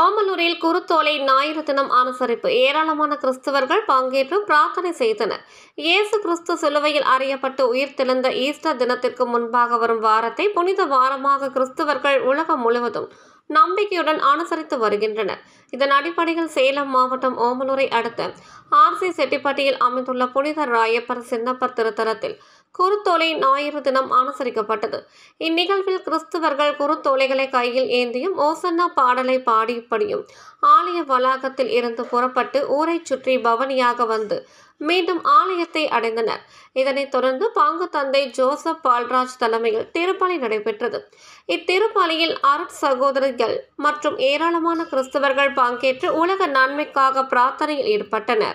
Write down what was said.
ஓமலூரில் குருத்தோலை ஞாயிறு தினம் அனுசரிப்பு ஏராளமான கிறிஸ்தவர்கள் பங்கேற்று பிரார்த்தனை செய்தனர் இயேசு கிறிஸ்து சிலுவையில் அறியப்பட்டு உயிர் திழந்த ஈஸ்டர் தினத்திற்கு முன்பாக வரும் வாரத்தை புனித வாரமாக கிறிஸ்தவர்கள் உலகம் முழுவதும் நம்பிக்கையுடன் அனுசரித்து வருகின்றனர் இதன் அடிப்படையில் சேலம் மாவட்டம் ஓமலூரை அடுத்த ஆர்சி செட்டிப்பட்டியில் அமைந்துள்ள புனித ராயப்பர் சின்னப்பர் திருத்தலத்தில் குருத்தோலை ஞாயிறு தினம் அனுசரிக்கப்பட்டது இந்நிகழ்வில் கிறிஸ்துவர்கள் குருத்தோலைகளை கையில் ஏந்தியும் ஓசன்னா பாடலை பாடியபடியும் ஆலய வளாகத்தில் இருந்து புறப்பட்டு ஊரை சுற்றி பவனியாக வந்து மீண்டும் ஆலயத்தை அடைந்தனர் இதனைத் தொடர்ந்து பாங்கு தந்தை ஜோசப் பால்ராஜ் தலைமையில் திருப்பாலை நடைபெற்றது இத்திருப்பாலையில் அருட் சகோதரர்கள் மற்றும் ஏராளமான கிறிஸ்தவர்கள் பங்கேற்று உலக நன்மைக்காக பிரார்த்தனையில் ஈடுபட்டனர்